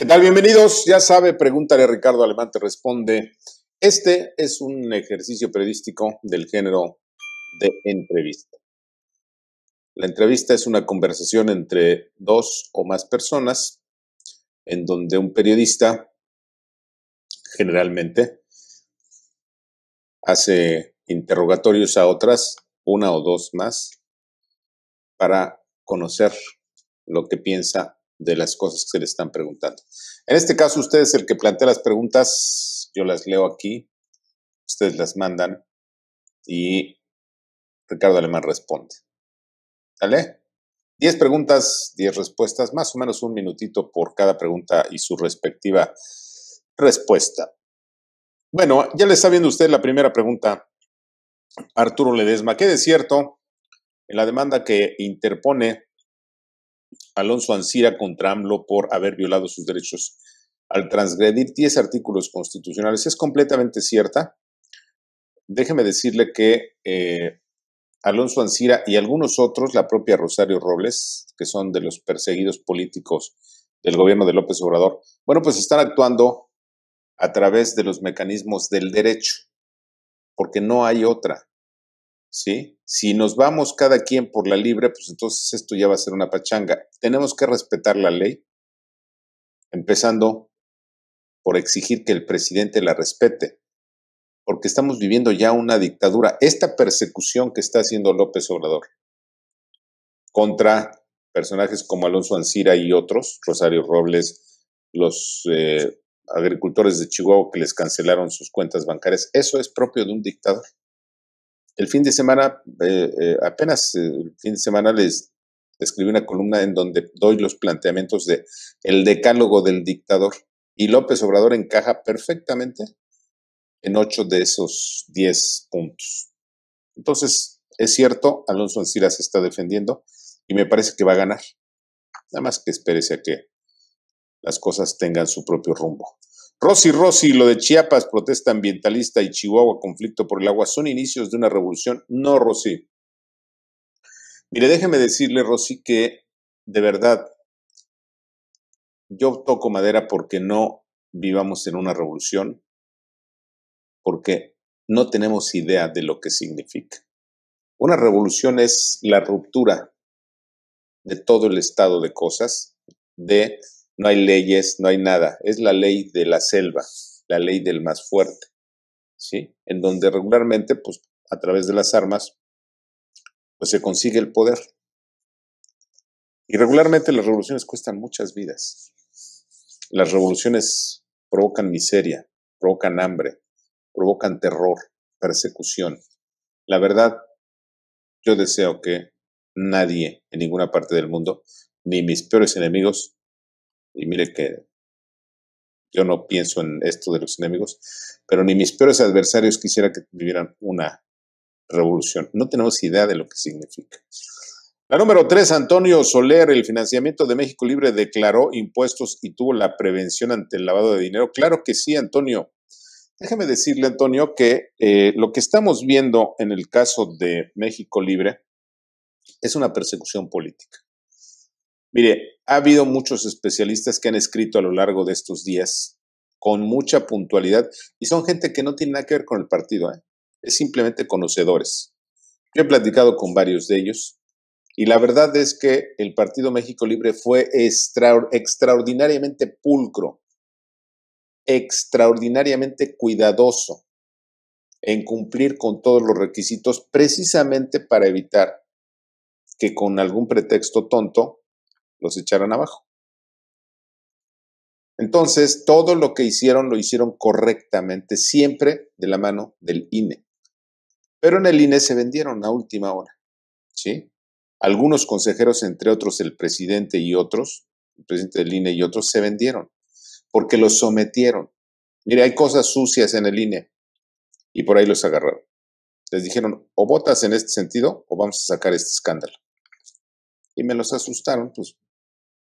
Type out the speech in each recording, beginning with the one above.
¿Qué tal? Bienvenidos. Ya sabe, pregúntale a Ricardo Alemán, te responde. Este es un ejercicio periodístico del género de entrevista. La entrevista es una conversación entre dos o más personas en donde un periodista generalmente hace interrogatorios a otras, una o dos más, para conocer lo que piensa de las cosas que se le están preguntando. En este caso, usted es el que plantea las preguntas, yo las leo aquí, ustedes las mandan y Ricardo Alemán responde. ¿Sale? Diez preguntas, diez respuestas, más o menos un minutito por cada pregunta y su respectiva respuesta. Bueno, ya le está viendo usted la primera pregunta, Arturo Ledesma. ¿Qué de cierto en la demanda que interpone Alonso Ancira contra AMLO por haber violado sus derechos al transgredir 10 artículos constitucionales es completamente cierta. Déjeme decirle que eh, Alonso Ancira y algunos otros, la propia Rosario Robles, que son de los perseguidos políticos del gobierno de López Obrador, bueno, pues están actuando a través de los mecanismos del derecho, porque no hay otra. ¿sí? Si nos vamos cada quien por la libre, pues entonces esto ya va a ser una pachanga. Tenemos que respetar la ley, empezando por exigir que el presidente la respete, porque estamos viviendo ya una dictadura. Esta persecución que está haciendo López Obrador contra personajes como Alonso Ancira y otros, Rosario Robles, los eh, agricultores de Chihuahua que les cancelaron sus cuentas bancarias, eso es propio de un dictador. El fin de semana, eh, eh, apenas eh, el fin de semana les escribí una columna en donde doy los planteamientos de el decálogo del dictador y López Obrador encaja perfectamente en ocho de esos diez puntos. Entonces, es cierto, Alonso Ancira se está defendiendo y me parece que va a ganar. Nada más que espérese a que las cosas tengan su propio rumbo. Rosy Rosy, lo de Chiapas, protesta ambientalista y Chihuahua, conflicto por el agua, son inicios de una revolución. No, Rosy. Mire, déjeme decirle, Rosy, que de verdad yo toco madera porque no vivamos en una revolución, porque no tenemos idea de lo que significa. Una revolución es la ruptura de todo el estado de cosas, de no hay leyes, no hay nada. Es la ley de la selva, la ley del más fuerte, ¿sí? En donde regularmente, pues, a través de las armas, pues se consigue el poder. Y regularmente las revoluciones cuestan muchas vidas. Las revoluciones provocan miseria, provocan hambre, provocan terror, persecución. La verdad, yo deseo que nadie en ninguna parte del mundo, ni mis peores enemigos, y mire que yo no pienso en esto de los enemigos, pero ni mis peores adversarios quisiera que vivieran una revolución. No tenemos idea de lo que significa. La número tres, Antonio Soler, el financiamiento de México Libre declaró impuestos y tuvo la prevención ante el lavado de dinero. Claro que sí, Antonio. Déjame decirle, Antonio, que eh, lo que estamos viendo en el caso de México Libre es una persecución política. Mire, ha habido muchos especialistas que han escrito a lo largo de estos días con mucha puntualidad y son gente que no tiene nada que ver con el partido, ¿eh? es simplemente conocedores. Yo he platicado con varios de ellos y la verdad es que el Partido México Libre fue extraordinariamente pulcro, extraordinariamente cuidadoso en cumplir con todos los requisitos precisamente para evitar que con algún pretexto tonto los echaron abajo. Entonces, todo lo que hicieron lo hicieron correctamente, siempre de la mano del INE. Pero en el INE se vendieron a última hora. ¿sí? Algunos consejeros, entre otros el presidente y otros, el presidente del INE y otros, se vendieron porque los sometieron. Mire, hay cosas sucias en el INE y por ahí los agarraron. Les dijeron, o votas en este sentido o vamos a sacar este escándalo. Y me los asustaron, pues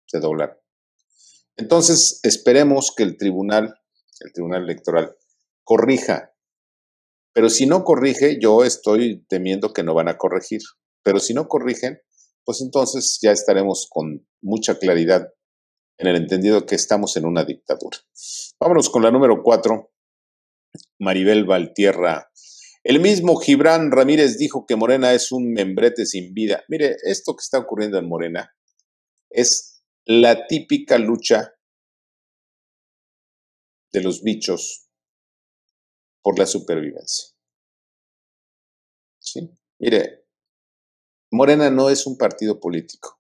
se doblaron. Entonces, esperemos que el tribunal, el tribunal electoral, corrija. Pero si no corrige, yo estoy temiendo que no van a corregir. Pero si no corrigen, pues entonces ya estaremos con mucha claridad en el entendido que estamos en una dictadura. Vámonos con la número cuatro, Maribel Valtierra. El mismo Gibran Ramírez dijo que Morena es un membrete sin vida. Mire, esto que está ocurriendo en Morena es la típica lucha de los bichos por la supervivencia. ¿Sí? Mire, Morena no es un partido político.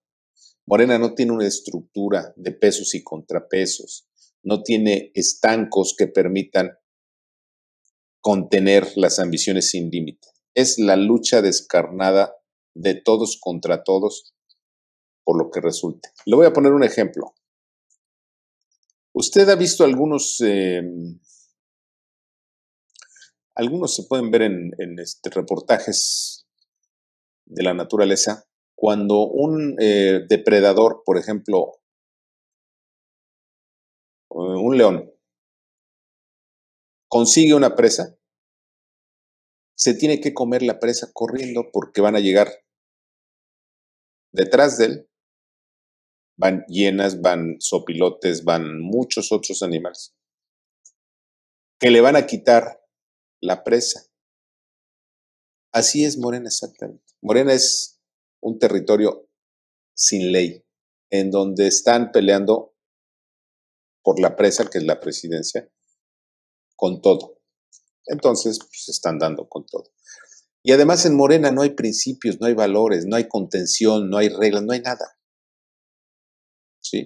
Morena no tiene una estructura de pesos y contrapesos. No tiene estancos que permitan contener las ambiciones sin límite. Es la lucha descarnada de todos contra todos por lo que resulte. Le voy a poner un ejemplo. Usted ha visto algunos, em, algunos se pueden ver en, en este, reportajes de la naturaleza, cuando un eh, depredador, por ejemplo, eh, un león, consigue una presa, se tiene que comer la presa corriendo porque van a llegar detrás de él van llenas, van sopilotes, van muchos otros animales que le van a quitar la presa. Así es Morena exactamente. Morena es un territorio sin ley, en donde están peleando por la presa, que es la presidencia, con todo. Entonces, pues, se están dando con todo. Y además en Morena no hay principios, no hay valores, no hay contención, no hay reglas, no hay nada.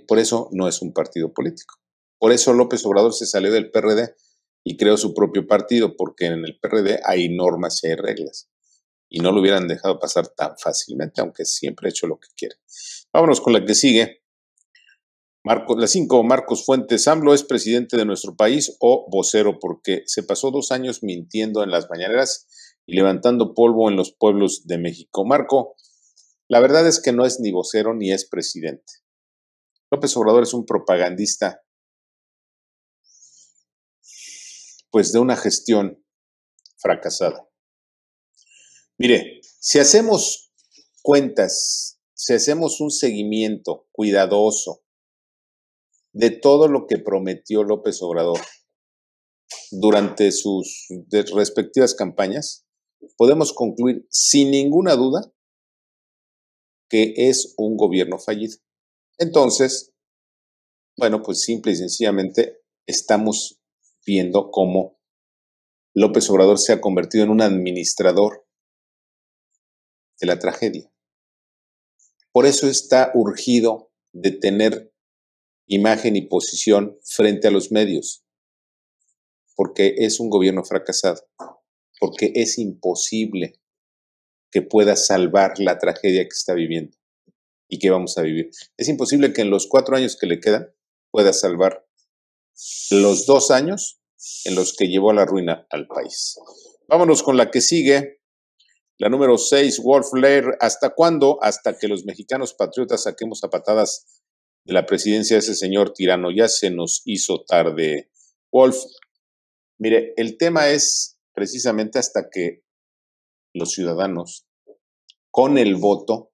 Por eso no es un partido político. Por eso López Obrador se salió del PRD y creó su propio partido, porque en el PRD hay normas y hay reglas. Y no lo hubieran dejado pasar tan fácilmente, aunque siempre ha hecho lo que quiere. Vámonos con la que sigue. Marco la 5, Marcos Fuentes. AMLO es presidente de nuestro país o vocero, porque se pasó dos años mintiendo en las mañaneras y levantando polvo en los pueblos de México. Marco, la verdad es que no es ni vocero ni es presidente. López Obrador es un propagandista, pues de una gestión fracasada. Mire, si hacemos cuentas, si hacemos un seguimiento cuidadoso de todo lo que prometió López Obrador durante sus respectivas campañas, podemos concluir sin ninguna duda que es un gobierno fallido. Entonces, bueno, pues simple y sencillamente estamos viendo cómo López Obrador se ha convertido en un administrador de la tragedia. Por eso está urgido de tener imagen y posición frente a los medios, porque es un gobierno fracasado, porque es imposible que pueda salvar la tragedia que está viviendo y qué vamos a vivir. Es imposible que en los cuatro años que le quedan pueda salvar los dos años en los que llevó a la ruina al país. Vámonos con la que sigue. La número seis, Wolf Lair. ¿Hasta cuándo? Hasta que los mexicanos patriotas saquemos a patadas de la presidencia de ese señor tirano. Ya se nos hizo tarde. Wolf, mire, el tema es precisamente hasta que los ciudadanos, con el voto,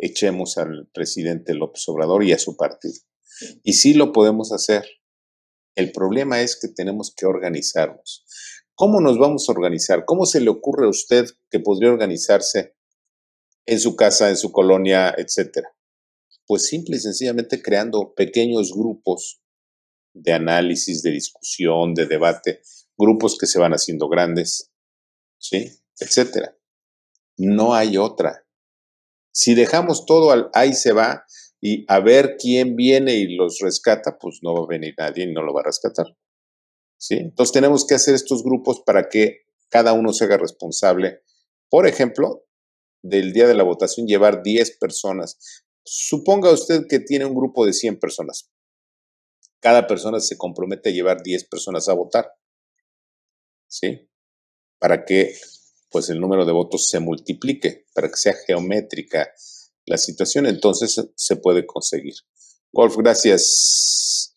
echemos al presidente López Obrador y a su partido. Y sí lo podemos hacer. El problema es que tenemos que organizarnos. ¿Cómo nos vamos a organizar? ¿Cómo se le ocurre a usted que podría organizarse en su casa, en su colonia, etcétera? Pues simple y sencillamente creando pequeños grupos de análisis, de discusión, de debate, grupos que se van haciendo grandes, ¿sí? etcétera. No hay otra. Si dejamos todo al ahí se va y a ver quién viene y los rescata, pues no va a venir nadie y no lo va a rescatar. ¿Sí? Entonces tenemos que hacer estos grupos para que cada uno se haga responsable. Por ejemplo, del día de la votación llevar 10 personas. Suponga usted que tiene un grupo de 100 personas. Cada persona se compromete a llevar 10 personas a votar. ¿Sí? Para que pues el número de votos se multiplique para que sea geométrica la situación, entonces se puede conseguir. Golf, gracias.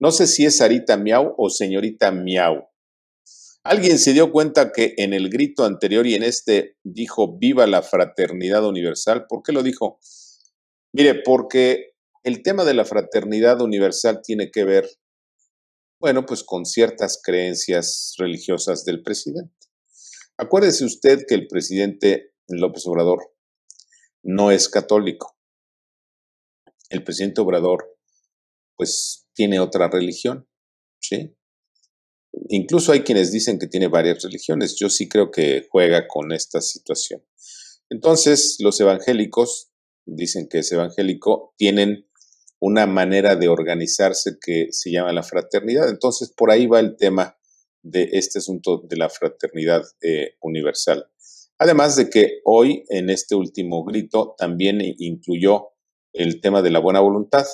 No sé si es Sarita Miau o señorita Miau. Alguien se dio cuenta que en el grito anterior y en este dijo viva la fraternidad universal. ¿Por qué lo dijo? Mire, porque el tema de la fraternidad universal tiene que ver, bueno, pues con ciertas creencias religiosas del presidente. Acuérdese usted que el presidente López Obrador no es católico. El presidente Obrador, pues, tiene otra religión, ¿sí? Incluso hay quienes dicen que tiene varias religiones. Yo sí creo que juega con esta situación. Entonces, los evangélicos, dicen que es evangélico, tienen una manera de organizarse que se llama la fraternidad. Entonces, por ahí va el tema de este asunto de la fraternidad eh, universal. Además de que hoy, en este último grito, también incluyó el tema de la buena voluntad.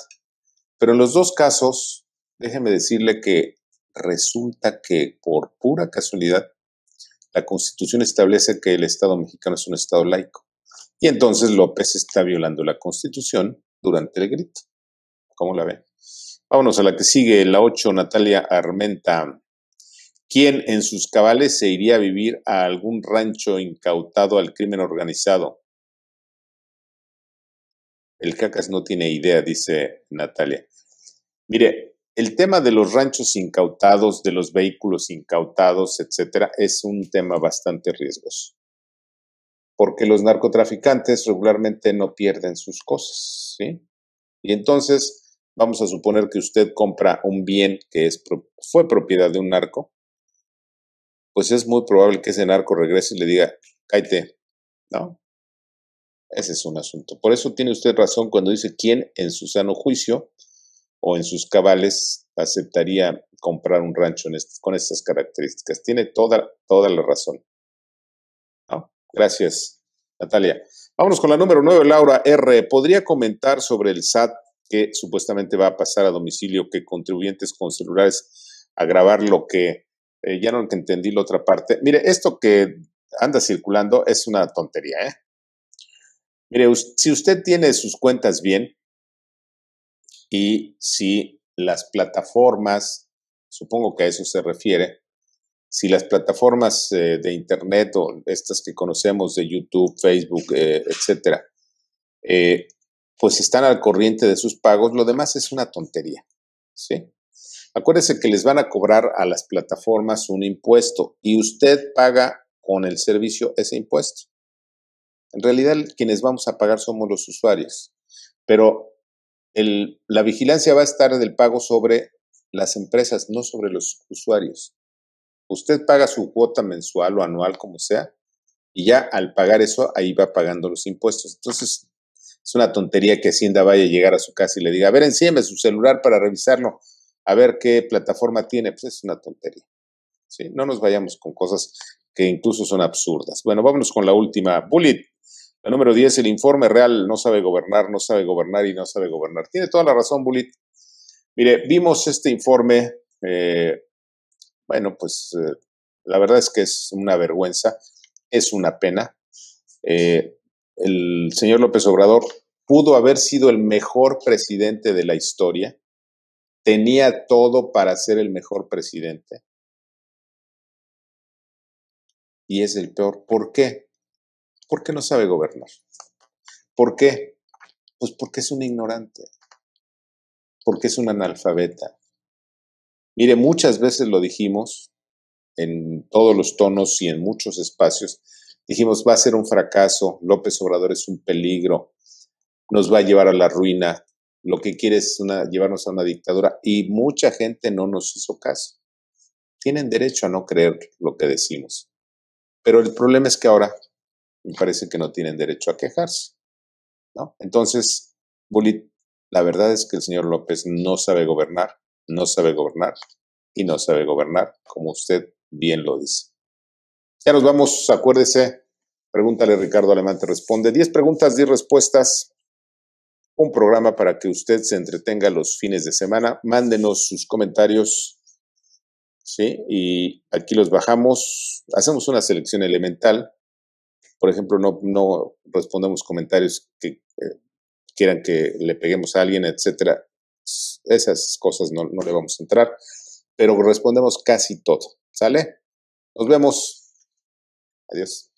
Pero en los dos casos, déjeme decirle que resulta que por pura casualidad, la Constitución establece que el Estado mexicano es un Estado laico. Y entonces López está violando la Constitución durante el grito. ¿Cómo la ve? Vámonos a la que sigue, la 8, Natalia Armenta. ¿Quién en sus cabales se iría a vivir a algún rancho incautado al crimen organizado. El cacas no tiene idea, dice Natalia. Mire, el tema de los ranchos incautados, de los vehículos incautados, etcétera, es un tema bastante riesgoso. Porque los narcotraficantes regularmente no pierden sus cosas, ¿sí? Y entonces, vamos a suponer que usted compra un bien que es, fue propiedad de un narco, pues es muy probable que ese narco regrese y le diga, cállate, ¿no? Ese es un asunto. Por eso tiene usted razón cuando dice quién en su sano juicio o en sus cabales aceptaría comprar un rancho con estas características. Tiene toda, toda la razón. Gracias, Natalia. Vámonos con la número 9, Laura R. ¿Podría comentar sobre el SAT que supuestamente va a pasar a domicilio, que contribuyentes con celulares a grabar lo que eh, ya no entendí la otra parte. Mire, esto que anda circulando es una tontería, ¿eh? Mire, si usted tiene sus cuentas bien y si las plataformas, supongo que a eso se refiere, si las plataformas eh, de Internet o estas que conocemos de YouTube, Facebook, etc. Eh, etcétera, pues están al corriente de sus pagos, lo demás es una tontería, ¿sí? Acuérdese que les van a cobrar a las plataformas un impuesto y usted paga con el servicio ese impuesto. En realidad quienes vamos a pagar somos los usuarios, pero la vigilancia va a estar del pago sobre las empresas, no sobre los usuarios. Usted paga su cuota mensual o anual, como sea, y ya al pagar eso, ahí va pagando los impuestos. Entonces, es una tontería que Hacienda vaya a llegar a su casa y le diga, a ver, enciéndeme su celular para revisarlo a ver qué plataforma tiene, pues es una tontería. No nos vayamos con cosas que incluso son absurdas. Bueno, vámonos con la última. Bullet, la número 10, el informe real no sabe gobernar, no sabe gobernar y no sabe gobernar. Tiene toda la razón, Bullet. Mire, vimos este informe, eh, bueno, pues eh, la verdad es que es una vergüenza, es una pena. Eh, el señor López Obrador pudo haber sido el mejor presidente de la historia, tenía todo para ser el mejor presidente. Y es el peor. ¿Por qué? Porque no sabe gobernar. ¿Por qué? Pues porque es un ignorante, porque es un analfabeta. Mire, muchas veces lo dijimos en todos los tonos y en muchos espacios. Dijimos, va a ser un fracaso, López Obrador es un peligro, nos va a llevar a la ruina, lo que quiere es llevarnos a una dictadura y mucha gente no nos hizo caso. Tienen derecho a no creer lo que decimos. Pero el problema es que ahora me parece que no tienen derecho a quejarse. ¿no? Entonces, la verdad es que el señor López no sabe gobernar, no sabe gobernar y no sabe gobernar, como usted bien lo dice. Ya nos vamos, acuérdese, pregúntale Ricardo Alemán, te responde. 10 preguntas, 10 respuestas un programa para que usted se entretenga los fines de semana. Mándenos sus comentarios, ¿sí? Y aquí los bajamos, hacemos una selección elemental. Por ejemplo, no, no respondemos comentarios que eh, quieran que le peguemos a alguien, etcétera. Esas cosas no, no le vamos a entrar, pero respondemos casi todo, ¿sale? Nos vemos. Adiós.